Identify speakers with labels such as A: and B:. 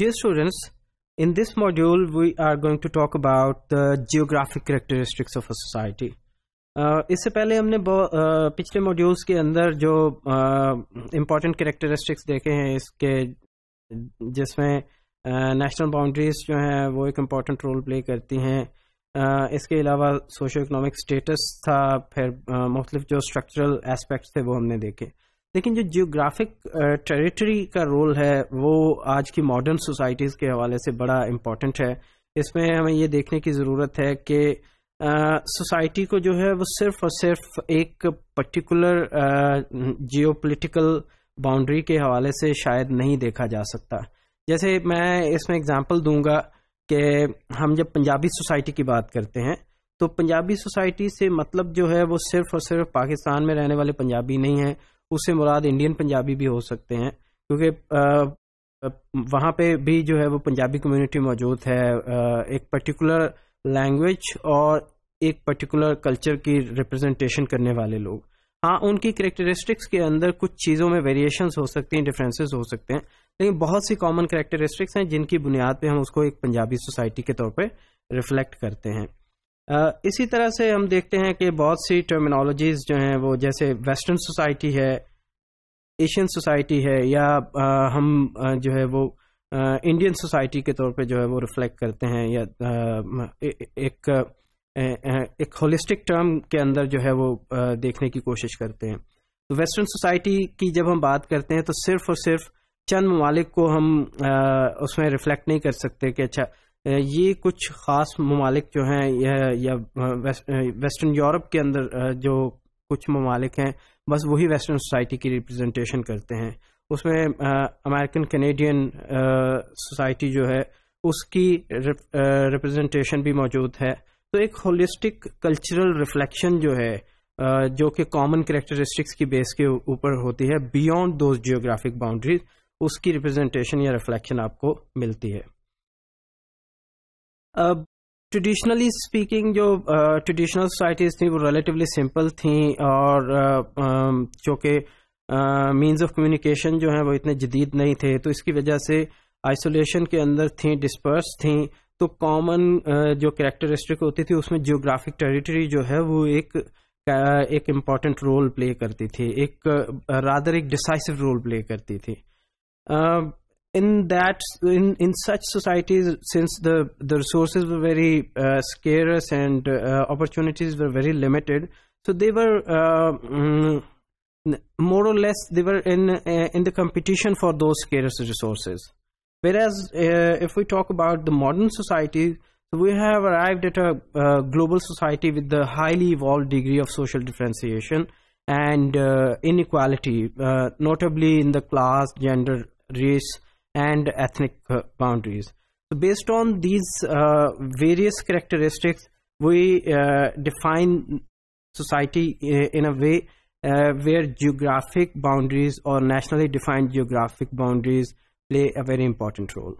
A: Dear students, in this module we are going to talk about the geographic characteristics of a society. Uh, इससे पहले हमने uh, पिछले modules के अंदर जो इम्पोर्टेंट uh, करेक्टरिस्टिक्स देखे हैं इसके जिसमें नेशनल बाउंड्रीज जो हैं वो एक इम्पॉर्टेंट रोल प्ले करती हैं Uh, इसके अलावा सोशो इकोनॉमिक स्टेटस था फिर uh, मुख्तलिफ जो स्ट्रक्चरल एस्पेक्ट्स थे वो हमने देखे लेकिन जो जियोग्राफिक टेरिटरी uh, का रोल है वो आज की मॉडर्न सोसाइटीज़ के हवाले से बड़ा इम्पॉर्टेंट है इसमें हमें ये देखने की ज़रूरत है कि सोसाइटी uh, को जो है वो सिर्फ और सिर्फ एक पर्टिकुलर जियो बाउंड्री के हवाले से शायद नहीं देखा जा सकता जैसे मैं इसमें एग्जांपल दूंगा कि हम जब पंजाबी सोसाइटी की बात करते हैं तो पंजाबी सोसाइटी से मतलब जो है वो सिर्फ और सिर्फ पाकिस्तान में रहने वाले पंजाबी नहीं हैं उससे मुराद इंडियन पंजाबी भी हो सकते हैं क्योंकि वहाँ पे भी जो है वो पंजाबी कम्युनिटी मौजूद है एक पर्टिकुलर लैंग्वेज और एक पर्टिकुलर कल्चर की रिप्रेजेंटेशन करने वाले लोग हाँ उनकी करेक्टरिस्टिक्स के अंदर कुछ चीज़ों में वेरिएशंस हो सकती हैं डिफरेंसेस हो सकते हैं लेकिन बहुत सी कॉमन करेक्टरिस्टिक्स हैं जिनकी बुनियाद पे हम उसको एक पंजाबी सोसाइटी के तौर पे रिफ्लेक्ट करते हैं इसी तरह से हम देखते हैं कि बहुत सी टर्मिनोलॉजीज़ जो हैं वो जैसे वेस्टर्न सोसाइटी है एशियन सोसाइटी है या हम जो है वो इंडियन सोसाइटी के तौर पे जो है वो रिफ्लेक्ट करते हैं या एक एक होलिस्टिक टर्म के अंदर जो है वो देखने की कोशिश करते हैं तो वेस्टर्न सोसाइटी की जब हम बात करते हैं तो सिर्फ और सिर्फ चंद ममालिक को हम उसमें रिफ्लेक्ट नहीं कर सकते कि अच्छा ये कुछ ख़ास ममालिक जो हैं या वेस्टर्न यूरोप के अंदर जो कुछ ममालिक हैं बस वही वेस्टर्न सोसाइटी की रिप्रेजेंटेशन करते हैं उसमें अमेरिकन कैनेडियन सोसाइटी जो है उसकी रिप्रेजेंटेशन भी मौजूद है तो एक होलिस्टिक कल्चरल रिफ्लेक्शन जो है जो कि कॉमन करेक्टरिस्टिक्स की बेस के ऊपर होती है बियॉन्ड दोज जियोग्राफिक बाउंड्रीज उसकी रिप्रेजेंटेशन या रिफ्लेक्शन आपको मिलती है ट्रेडिशनली uh, स्पीकिंग जो ट्रेडिशनल uh, सोसाइटीज़ थी वो रिलेटिवली सिंपल थी और चूँकि मीन्स ऑफ कम्युनिकेशन जो है वो इतने जदीद नहीं थे तो इसकी वजह से आइसोलेशन के अंदर थी डिस्पर्स थी तो कॉमन जो कैरेक्टरिस्टिक होती थी उसमें जियोग्राफिक टेरिटरी जो है वो एक एक इम्पॉर्टेंट रोल प्ले करती थी एक रादर एक डिसाइसिव रोल प्ले करती थी in that in in such societies since the the resources were very uh, scarce and uh, opportunities were very limited so they were uh, mm, more or less they were in uh, in the competition for those scarce resources whereas uh, if we talk about the modern society we have arrived at a uh, global society with the highly evolved degree of social differentiation and inequality notably in the class gender race and ethnic uh, boundaries. So based on these uh, various characteristics, we uh, define society in a way uh, where geographic boundaries or nationally defined geographic boundaries play a very important role.